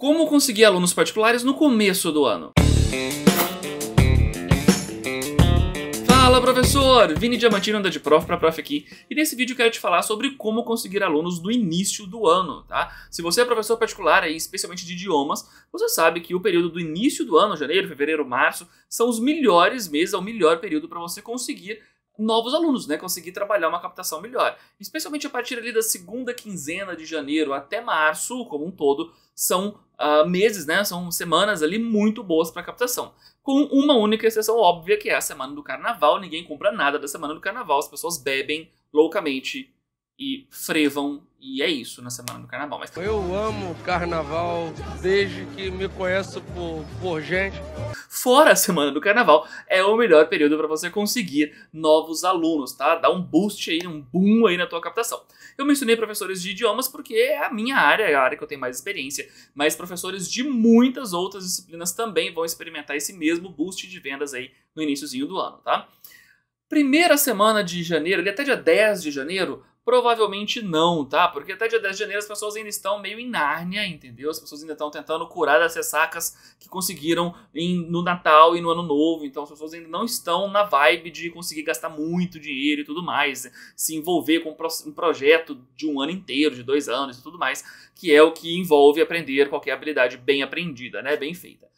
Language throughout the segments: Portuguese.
Como conseguir alunos particulares no começo do ano? Fala professor! Vini Diamantino anda de prof para prof aqui e nesse vídeo eu quero te falar sobre como conseguir alunos no início do ano, tá? Se você é professor particular aí, especialmente de idiomas, você sabe que o período do início do ano, janeiro, fevereiro, março, são os melhores meses, é o melhor período para você conseguir novos alunos, né? Conseguir trabalhar uma captação melhor. Especialmente a partir ali da segunda quinzena de janeiro até março, como um todo, são uh, meses, né? São semanas ali muito boas para captação. Com uma única exceção óbvia, que é a semana do carnaval. Ninguém compra nada da semana do carnaval. As pessoas bebem loucamente e frevam e é isso na semana do carnaval. Mas... Eu amo carnaval desde que me conheço por, por gente. Fora a semana do carnaval, é o melhor período para você conseguir novos alunos, tá? Dá um boost aí, um boom aí na tua captação. Eu mencionei professores de idiomas porque é a minha área, é a área que eu tenho mais experiência, mas professores de muitas outras disciplinas também vão experimentar esse mesmo boost de vendas aí no iníciozinho do ano, tá? Primeira semana de janeiro, ali até dia 10 de janeiro, Provavelmente não, tá? Porque até dia 10 de janeiro as pessoas ainda estão meio em Nárnia, entendeu? As pessoas ainda estão tentando curar das ressacas que conseguiram em, no Natal e no Ano Novo. Então as pessoas ainda não estão na vibe de conseguir gastar muito dinheiro e tudo mais. Se envolver com um projeto de um ano inteiro, de dois anos e tudo mais. Que é o que envolve aprender qualquer habilidade bem aprendida, né? Bem feita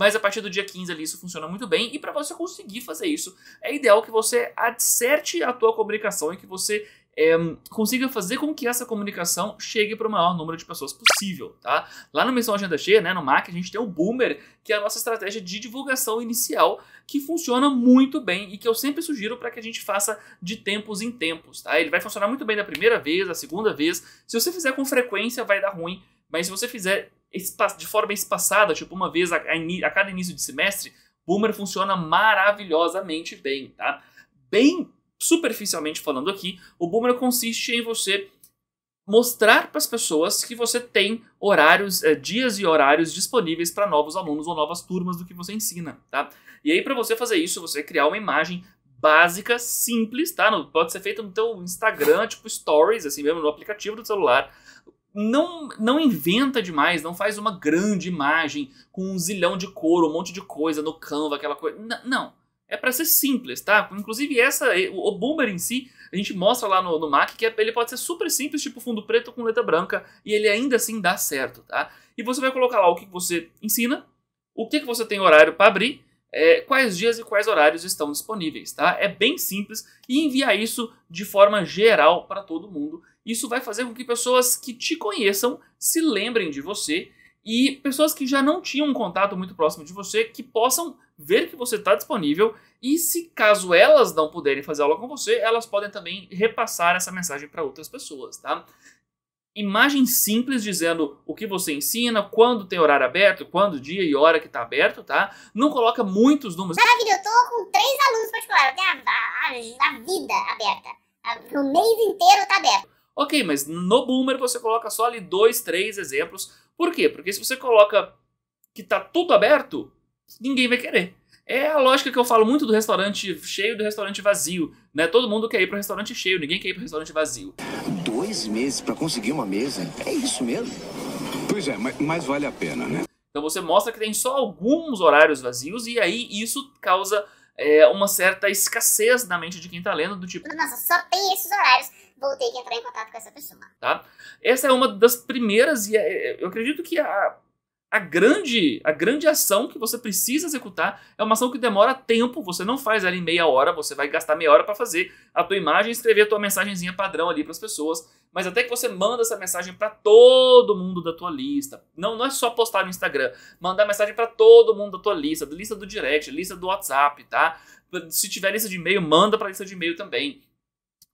mas a partir do dia 15 ali isso funciona muito bem. E para você conseguir fazer isso, é ideal que você acerte a tua comunicação e que você é, consiga fazer com que essa comunicação chegue para o maior número de pessoas possível, tá? Lá no Missão Agenda Cheia, né, no MAC, a gente tem o Boomer, que é a nossa estratégia de divulgação inicial, que funciona muito bem e que eu sempre sugiro para que a gente faça de tempos em tempos, tá? Ele vai funcionar muito bem da primeira vez, da segunda vez. Se você fizer com frequência, vai dar ruim, mas se você fizer de forma espaçada, tipo uma vez a, a cada início de semestre, Boomer funciona maravilhosamente bem, tá? Bem superficialmente falando aqui, o Boomer consiste em você mostrar para as pessoas que você tem horários, eh, dias e horários disponíveis para novos alunos ou novas turmas do que você ensina, tá? E aí para você fazer isso, você criar uma imagem básica, simples, tá? pode ser feita no teu Instagram, tipo stories, assim mesmo, no aplicativo do celular, não, não inventa demais, não faz uma grande imagem com um zilhão de couro, um monte de coisa no Canva, aquela coisa. N não. É para ser simples, tá? Inclusive, essa, o Boomer em si, a gente mostra lá no, no Mac que é, ele pode ser super simples, tipo fundo preto com letra branca, e ele ainda assim dá certo, tá? E você vai colocar lá o que você ensina, o que você tem horário para abrir, é, quais dias e quais horários estão disponíveis, tá? É bem simples e enviar isso de forma geral para todo mundo. Isso vai fazer com que pessoas que te conheçam se lembrem de você e pessoas que já não tinham um contato muito próximo de você que possam ver que você está disponível e se caso elas não puderem fazer aula com você, elas podem também repassar essa mensagem para outras pessoas, tá? Imagem simples dizendo o que você ensina, quando tem horário aberto, quando dia e hora que está aberto, tá? Não coloca muitos números. Maravilha, eu tô com três alunos particulares, eu né? tenho a, a, a vida aberta. o mês inteiro está aberto Ok, mas no Boomer você coloca só ali dois, três exemplos. Por quê? Porque se você coloca que tá tudo aberto, ninguém vai querer. É a lógica que eu falo muito do restaurante cheio e do restaurante vazio, né? Todo mundo quer ir para o restaurante cheio, ninguém quer ir para o restaurante vazio. Dois meses para conseguir uma mesa? É isso mesmo? Pois é, mas, mas vale a pena, né? Então você mostra que tem só alguns horários vazios e aí isso causa é, uma certa escassez na mente de quem tá lendo, do tipo. Nossa, só tem esses horários. Vou ter que entrar em contato com essa pessoa. Tá? Essa é uma das primeiras, e é, eu acredito que a a grande, a grande ação que você precisa executar é uma ação que demora tempo, você não faz ela em meia hora, você vai gastar meia hora para fazer a tua imagem, escrever a tua mensagenzinha padrão ali para as pessoas, mas até que você manda essa mensagem para todo mundo da tua lista. Não, não é só postar no Instagram, mandar mensagem para todo mundo da tua lista, lista do direct, lista do WhatsApp, tá? Se tiver lista de e-mail, manda para lista de e-mail também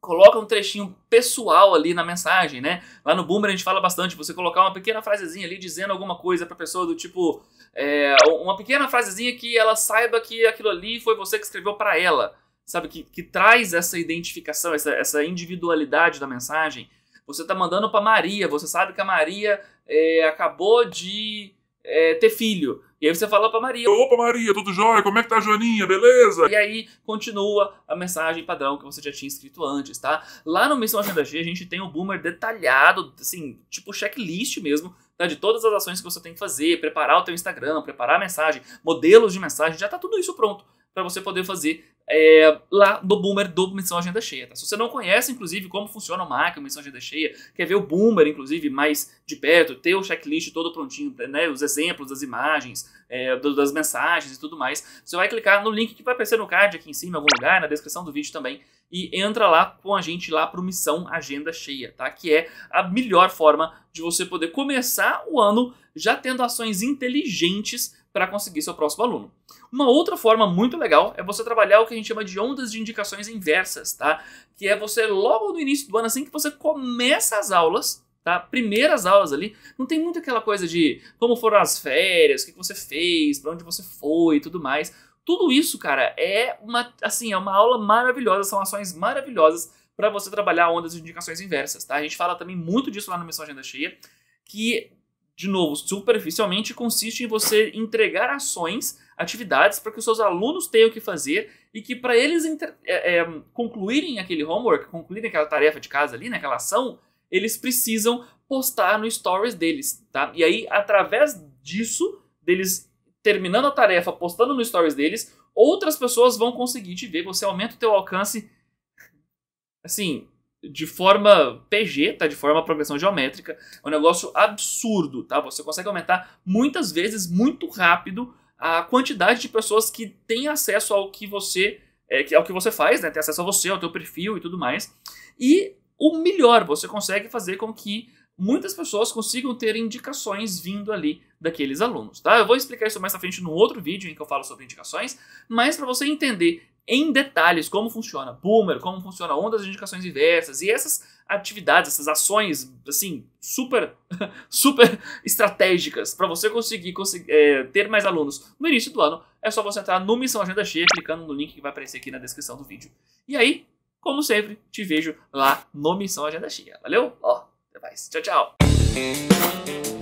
coloca um trechinho pessoal ali na mensagem, né? Lá no Boomer a gente fala bastante, você colocar uma pequena frasezinha ali dizendo alguma coisa pra pessoa do tipo. É, uma pequena frasezinha que ela saiba que aquilo ali foi você que escreveu para ela, sabe? Que, que traz essa identificação, essa, essa individualidade da mensagem. Você tá mandando para Maria, você sabe que a Maria é, acabou de é, ter filho. E aí você fala pra Maria: Opa, Maria, tudo jóia? Como é que tá a Joaninha? Beleza? E aí continua a mensagem padrão que você já tinha escrito antes, tá? Lá no Missão Agenda G, a gente tem o um boomer detalhado, assim, tipo checklist mesmo, Tá, de todas as ações que você tem que fazer, preparar o teu Instagram, preparar a mensagem, modelos de mensagem, já tá tudo isso pronto para você poder fazer é, lá do Boomer do Missão Agenda Cheia. Tá? Se você não conhece, inclusive, como funciona o Mac, Missão Agenda Cheia, quer ver o Boomer, inclusive, mais de perto, ter o checklist todo prontinho, né, os exemplos, as imagens, é, das mensagens e tudo mais, você vai clicar no link que vai aparecer no card aqui em cima, em algum lugar, na descrição do vídeo também, e entra lá com a gente lá para Missão Agenda Cheia, tá? que é a melhor forma de você poder começar o ano já tendo ações inteligentes para conseguir seu próximo aluno. Uma outra forma muito legal é você trabalhar o que a gente chama de ondas de indicações inversas, tá? Que é você logo no início do ano, assim que você começa as aulas, tá? Primeiras aulas ali, não tem muito aquela coisa de como foram as férias, o que você fez, para onde você foi e tudo mais. Tudo isso, cara, é uma assim, é uma aula maravilhosa, são ações maravilhosas para você trabalhar ondas de indicações inversas, tá? A gente fala também muito disso lá no Missão Agenda Cheia, que de novo, superficialmente, consiste em você entregar ações, atividades para que os seus alunos tenham que fazer e que para eles é, é, concluírem aquele homework, concluírem aquela tarefa de casa ali, naquela ação, eles precisam postar no stories deles, tá? E aí, através disso, deles terminando a tarefa, postando no stories deles, outras pessoas vão conseguir te ver, você aumenta o teu alcance, assim, de forma PG, tá? De forma progressão geométrica. É um negócio absurdo, tá? Você consegue aumentar muitas vezes, muito rápido, a quantidade de pessoas que têm acesso ao que você é, ao que você faz, né? Tem acesso a você, ao teu perfil e tudo mais. E o melhor, você consegue fazer com que muitas pessoas consigam ter indicações vindo ali daqueles alunos, tá? Eu vou explicar isso mais à frente num outro vídeo em que eu falo sobre indicações, mas para você entender em detalhes como funciona boomer, como funciona ondas de indicações inversas e essas atividades, essas ações, assim, super, super estratégicas para você conseguir, conseguir é, ter mais alunos no início do ano, é só você entrar no Missão Agenda Cheia clicando no link que vai aparecer aqui na descrição do vídeo. E aí, como sempre, te vejo lá no Missão Agenda Cheia. Valeu? Ó, até mais. Tchau, tchau.